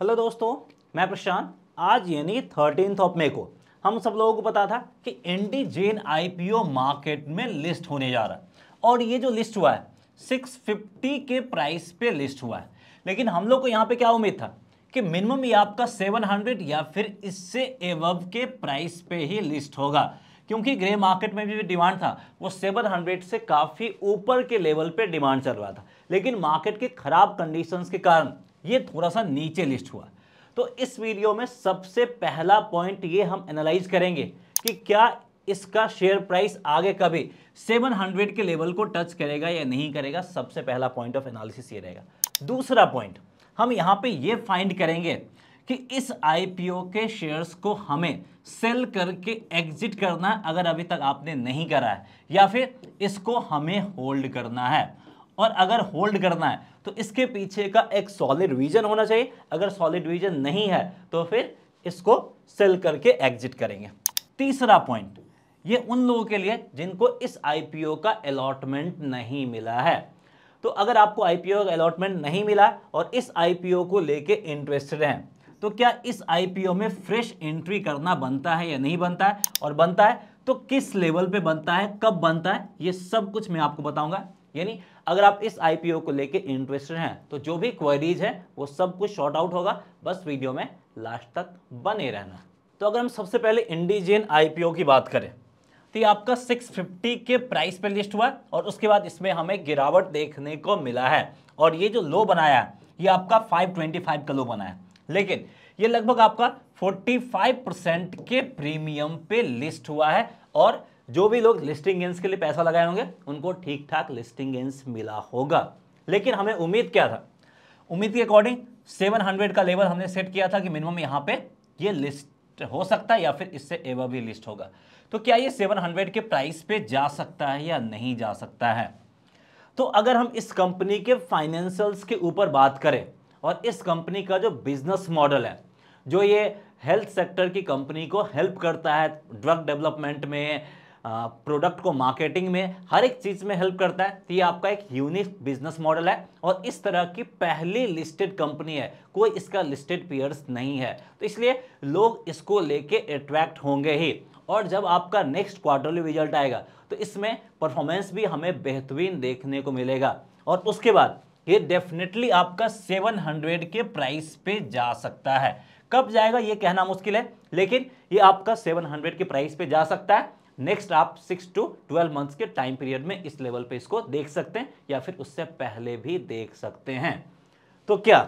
Hello दोस्तों मैं प्रशांत आज यानी थर्टीन ऑफ मे को हम सब लोगों को पता था कि एंटी जेन आईपीओ मार्केट में लिस्ट होने जा रहा है और ये जो लिस्ट हुआ है 650 के प्राइस पे लिस्ट हुआ है लेकिन हम लोग को यहाँ पे क्या उम्मीद था कि मिनिमम ये आपका 700 या फिर इससे एवब के प्राइस पे ही लिस्ट होगा क्योंकि ग्रे मार्केट में भी डिमांड था वो 700 से काफ़ी ऊपर के लेवल पे डिमांड चल रहा था लेकिन मार्केट के ख़राब कंडीशंस के कारण ये थोड़ा सा नीचे लिस्ट हुआ तो इस वीडियो में सबसे पहला पॉइंट ये हम एनालाइज करेंगे कि क्या इसका शेयर प्राइस आगे कभी 700 के लेवल को टच करेगा या नहीं करेगा सबसे पहला पॉइंट ऑफ एनालिसिस ये रहेगा दूसरा पॉइंट हम यहाँ पे ये फाइंड करेंगे कि इस आईपीओ के शेयर्स को हमें सेल करके एग्जिट करना है अगर अभी तक आपने नहीं करा है या फिर इसको हमें होल्ड करना है और अगर होल्ड करना है तो इसके पीछे का एक सॉलिड रीजन होना चाहिए अगर सॉलिड रीजन नहीं है तो फिर इसको सेल करके एग्जिट करेंगे तीसरा पॉइंट ये उन लोगों के लिए जिनको इस आईपीओ का अलॉटमेंट नहीं मिला है तो अगर आपको आईपीओ का अलॉटमेंट नहीं मिला और इस आईपीओ को लेके इंटरेस्टेड हैं तो क्या इस आईपीओ में फ्रेश एंट्री करना बनता है या नहीं बनता है और बनता है तो किस लेवल पे बनता है कब बनता है ये सब कुछ मैं आपको बताऊंगा यानी अगर आप इस आईपीओ को लेके इंटरेस्टेड हैं तो जो भी क्वेरीज हैं वो सब कुछ शॉर्ट आउट होगा बस वीडियो में लास्ट तक बने रहना तो अगर हम सबसे पहले इंडिजियन आईपीओ की बात करें तो ये आपका 650 के प्राइस पे लिस्ट हुआ और उसके बाद इसमें हमें गिरावट देखने को मिला है और ये जो लो बनाया ये आपका फाइव का लो बनाया लेकिन ये लगभग आपका 45 के प्रीमियम पे लिस्ट हुआ है और जो भी लोग लिस्टिंग गेंस के लिए पैसा लगाए होंगे उनको ठीक ठाक लिस्टिंग गेंस मिला होगा लेकिन हमें उम्मीद क्या था उम्मीद के अकॉर्डिंग 700 का लेवल हमने सेट किया था कि मिनिमम यहाँ पे ये लिस्ट हो सकता है या फिर इससे एवा भी लिस्ट होगा तो क्या ये 700 के प्राइस पे जा सकता है या नहीं जा सकता है तो अगर हम इस कंपनी के फाइनेंशियल्स के ऊपर बात करें और इस कंपनी का जो बिजनेस मॉडल है जो ये हेल्थ सेक्टर की कंपनी को हेल्प करता है ड्रग डेवलपमेंट में प्रोडक्ट को मार्केटिंग में हर एक चीज़ में हेल्प करता है तो ये आपका एक यूनिक बिजनेस मॉडल है और इस तरह की पहली लिस्टेड कंपनी है कोई इसका लिस्टेड पीयर्स नहीं है तो इसलिए लोग इसको लेके अट्रैक्ट होंगे ही और जब आपका नेक्स्ट क्वार्टरली रिजल्ट आएगा तो इसमें परफॉर्मेंस भी हमें बेहतरीन देखने को मिलेगा और उसके बाद ये डेफिनेटली आपका 700 के प्राइस पे जा सकता है कब जाएगा ये कहना मुश्किल है लेकिन ये आपका 700 के प्राइस पे जा सकता है नेक्स्ट आप सिक्स टू ट्वेल्व मंथ्स के टाइम पीरियड में इस लेवल पे इसको देख सकते हैं या फिर उससे पहले भी देख सकते हैं तो क्या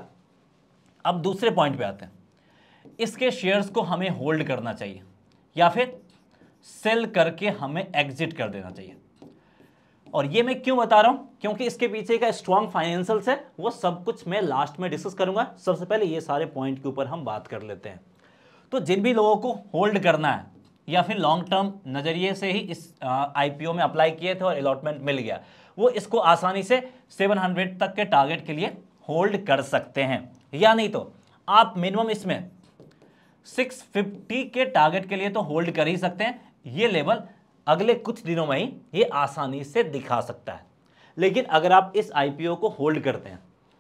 अब दूसरे पॉइंट पे आते हैं इसके शेयर्स को हमें होल्ड करना चाहिए या फिर सेल करके हमें एग्जिट कर देना चाहिए और ये मैं क्यों बता रहा हूं क्योंकि इसके पीछे का स्ट्रांग फाइनेंशियल्स है वो सब कुछ मैं लास्ट में डिस्कस करूंगा सबसे पहले ये सारे पॉइंट के ऊपर हम बात कर लेते हैं तो जिन भी लोगों को होल्ड करना है या फिर लॉन्ग टर्म नज़रिए से ही इस आईपीओ में अप्लाई किए थे और अलॉटमेंट मिल गया वो इसको आसानी से 700 तक के टारगेट के लिए होल्ड कर सकते हैं या नहीं तो आप मिनिमम इसमें 650 के टारगेट के लिए तो होल्ड कर ही सकते हैं ये लेवल अगले कुछ दिनों में ही ये आसानी से दिखा सकता है लेकिन अगर आप इस आई को होल्ड करते हैं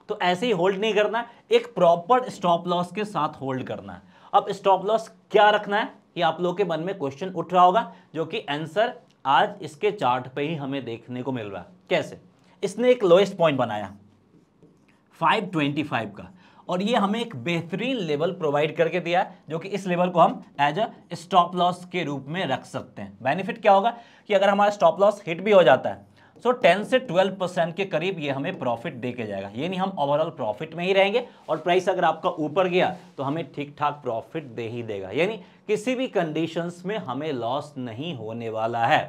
तो ऐसे ही होल्ड नहीं करना एक प्रॉपर स्टॉप लॉस के साथ होल्ड करना है अब स्टॉप लॉस क्या रखना है ये आप लोगों के मन में क्वेश्चन उठ रहा होगा जो कि आंसर आज इसके चार्ट पे ही हमें देखने को मिल रहा है कैसे इसने एक लोएस्ट पॉइंट बनाया 525 का और ये हमें एक बेहतरीन लेवल प्रोवाइड करके दिया जो कि इस लेवल को हम एज अ स्टॉप लॉस के रूप में रख सकते हैं बेनिफिट क्या होगा कि अगर हमारा स्टॉप लॉस हिट भी हो जाता है सो टेन से ट्वेल्व परसेंट के करीब ये हमें प्रॉफिट दे के जाएगा ये नहीं हम ओवरऑल प्रॉफिट में ही रहेंगे और प्राइस अगर आपका ऊपर गया तो हमें ठीक ठाक प्रॉफिट दे ही देगा यानी किसी भी कंडीशंस में हमें लॉस नहीं होने वाला है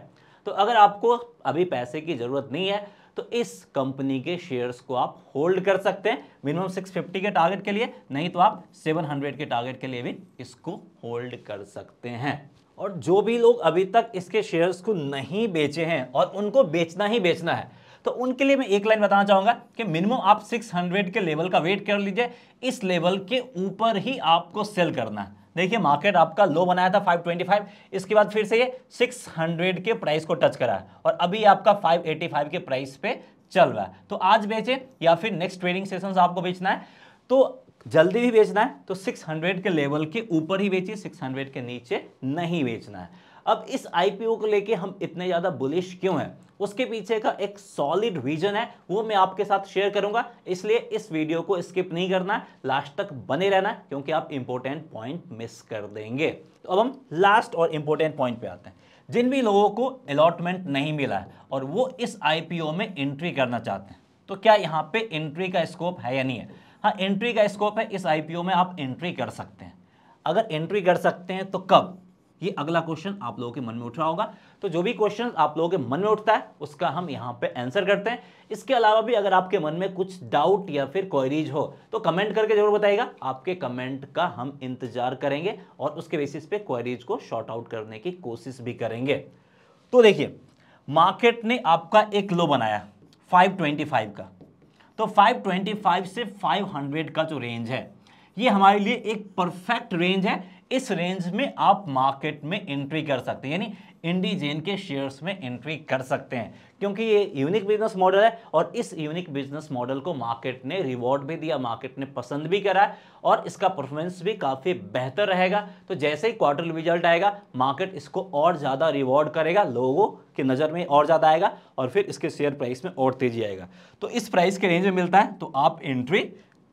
तो अगर आपको अभी पैसे की ज़रूरत नहीं है तो इस कंपनी के शेयर्स को आप होल्ड कर सकते हैं मिनिमम 650 के टारगेट के लिए नहीं तो आप 700 के टारगेट के लिए भी इसको होल्ड कर सकते हैं और जो भी लोग अभी तक इसके शेयर्स को नहीं बेचे हैं और उनको बेचना ही बेचना है तो उनके लिए मैं एक लाइन बताना चाहूंगा कि मिनिमम आप 600 के लेवल का वेट कर लीजिए इस लेवल के ऊपर ही आपको सेल करना है देखिए मार्केट आपका लो बनाया था 525 इसके बाद फिर से ये 600 के प्राइस को टच करा है और अभी आपका 585 के प्राइस पे चल रहा है तो आज बेचें या फिर नेक्स्ट ट्रेडिंग सेशन आपको बेचना है तो जल्दी भी बेचना है तो 600 के लेवल के ऊपर ही बेचिए 600 के नीचे नहीं बेचना है अब इस आईपीओ को लेके हम इतने ज़्यादा बुलिश क्यों हैं उसके पीछे का एक सॉलिड रीजन है वो मैं आपके साथ शेयर करूंगा इसलिए इस वीडियो को स्किप नहीं करना है लास्ट तक बने रहना है क्योंकि आप इंपॉर्टेंट पॉइंट मिस कर देंगे तो अब हम लास्ट और इंपॉर्टेंट पॉइंट पे आते हैं जिन भी लोगों को अलॉटमेंट नहीं मिला है और वो इस आईपीओ में एंट्री करना चाहते हैं तो क्या यहाँ पे एंट्री का स्कोप है या नहीं है हाँ एंट्री का स्कोप है इस आईपीओ में आप एंट्री कर सकते हैं अगर एंट्री कर सकते हैं तो कब ये अगला क्वेश्चन आप लोगों के मन में उठ रहा होगा तो जो भी क्वेश्चन आप लोगों के मन में उठता है उसका हम यहाँ पे आंसर करते हैं इसके अलावा भी अगर आपके मन में कुछ डाउट या फिर क्वेरीज हो तो कमेंट करके जरूर बताइएगा आपके कमेंट का हम इंतजार करेंगे और उसके बेसिस पे क्वेरीज को शॉर्ट आउट करने की कोशिश भी करेंगे तो देखिए मार्केट ने आपका एक लो बनाया फाइव का तो 525 से 500 का जो रेंज है ये हमारे लिए एक परफेक्ट रेंज है इस रेंज में आप मार्केट में एंट्री कर सकते हैं यानी इंडीजेन के शेयर्स में एंट्री कर सकते हैं क्योंकि ये यूनिक बिजनेस मॉडल है और इस यूनिक बिजनेस मॉडल को मार्केट ने रिवॉर्ड भी दिया मार्केट ने पसंद भी करा है और इसका परफॉर्मेंस भी काफ़ी बेहतर रहेगा तो जैसे ही क्वार्टर रिजल्ट आएगा मार्केट इसको और ज़्यादा रिवॉर्ड करेगा लोगों की नज़र में और ज़्यादा आएगा और फिर इसके शेयर प्राइस में और तेजी आएगा तो इस प्राइस के रेंज में मिलता है तो आप एंट्री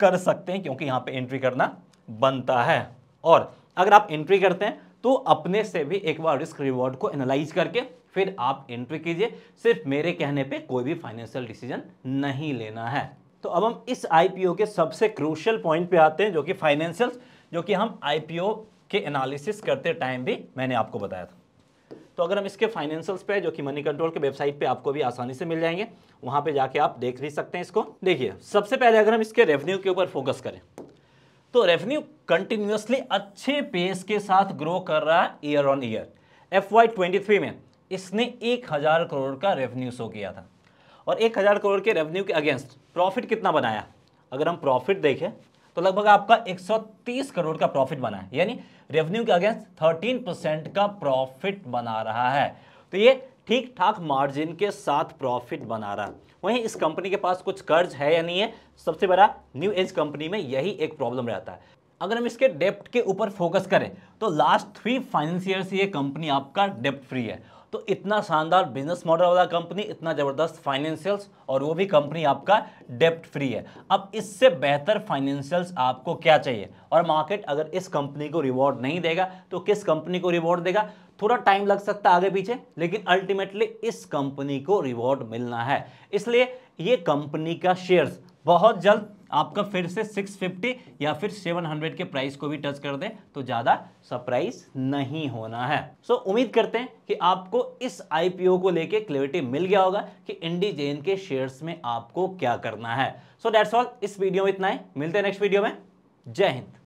कर सकते हैं क्योंकि यहाँ पर एंट्री करना बनता है और अगर आप एंट्री करते हैं तो अपने से भी एक बार रिस्क रिवॉर्ड को एनालाइज करके फिर आप एंट्री कीजिए सिर्फ मेरे कहने पे कोई भी फाइनेंशियल डिसीजन नहीं लेना है तो अब हम इस आईपीओ के सबसे क्रूशल पॉइंट पे आते हैं जो कि फाइनेंशियल जो कि हम आईपीओ के एनालिसिस करते टाइम भी मैंने आपको बताया था तो अगर हम इसके फाइनेंशियल्स पे जो कि मनी कंट्रोल के वेबसाइट पे आपको भी आसानी से मिल जाएंगे वहाँ पे जाके आप देख भी सकते हैं इसको देखिए सबसे पहले अगर हम इसके रेवेन्यू के ऊपर फोकस करें तो रेवेन्यू कंटिन्यूसली अच्छे पेस के साथ ग्रो कर रहा है year on year F Y twenty three में इसने एक हज़ार करोड़ का रेवेन्यू शो किया था और एक हज़ार करोड़ के रेवेन्यू के अगेंस्ट प्रॉफिट कितना बनाया अगर हम प्रॉफिट देखें तो लगभग आपका 130 करोड़ का प्रॉफिट बना है यानी रेवेन्यू के अगेंस्ट 13 परसेंट का प्रॉफिट बना रहा है तो ये ठीक ठाक मार्जिन के साथ प्रॉफिट बना रहा है वहीं इस कंपनी के पास कुछ कर्ज है या नहीं है सबसे बड़ा न्यू एज कंपनी में यही एक प्रॉब्लम रहता है अगर हम इसके डेप्ट के ऊपर फोकस करें तो लास्ट थ्री फाइनेंस से ये कंपनी आपका डेप्ट फ्री है तो इतना शानदार बिजनेस मॉडल वाला कंपनी इतना ज़बरदस्त फाइनेंशियल्स और वो भी कंपनी आपका डेप्ट फ्री है अब इससे बेहतर फाइनेंशियल्स आपको क्या चाहिए और मार्केट अगर इस कंपनी को रिवॉर्ड नहीं देगा तो किस कंपनी को रिवॉर्ड देगा थोड़ा टाइम लग सकता है आगे पीछे लेकिन अल्टीमेटली इस कंपनी को रिवॉर्ड मिलना है इसलिए ये कंपनी का शेयर्स बहुत जल्द आपका फिर से 650 या फिर 700 के प्राइस को भी टच कर दे तो ज़्यादा सरप्राइज नहीं होना है सो so, उम्मीद करते हैं कि आपको इस आईपीओ को लेके क्लियरिटी मिल गया होगा कि इंडी जेन के शेयर्स में आपको क्या करना है सो डेट्स ऑल इस वीडियो में इतना ही है। मिलते हैं नेक्स्ट वीडियो में जय हिंद